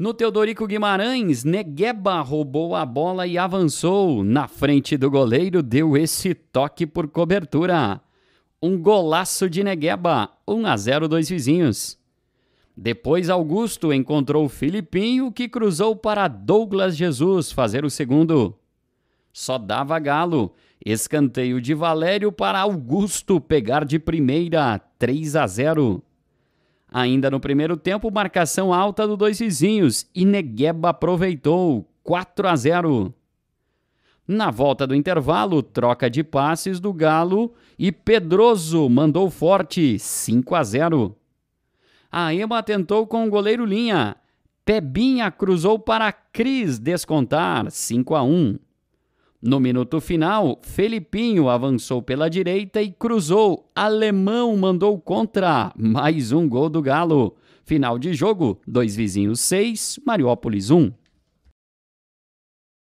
No Teodorico Guimarães, Negueba roubou a bola e avançou. Na frente do goleiro, deu esse toque por cobertura. Um golaço de Negueba, 1 a 0 dois vizinhos. Depois Augusto encontrou Filipinho, que cruzou para Douglas Jesus fazer o segundo. Só dava galo. Escanteio de Valério para Augusto pegar de primeira, 3 a 0. Ainda no primeiro tempo, marcação alta do dois vizinhos e Negueba aproveitou 4 a 0. Na volta do intervalo, troca de passes do Galo e Pedroso mandou forte 5 a 0. A Ema tentou com o goleiro Linha. Pebinha cruzou para Cris descontar 5 a 1. No minuto final, Felipinho avançou pela direita e cruzou. Alemão mandou contra. Mais um gol do Galo. Final de jogo: dois vizinhos seis. Mariópolis Um.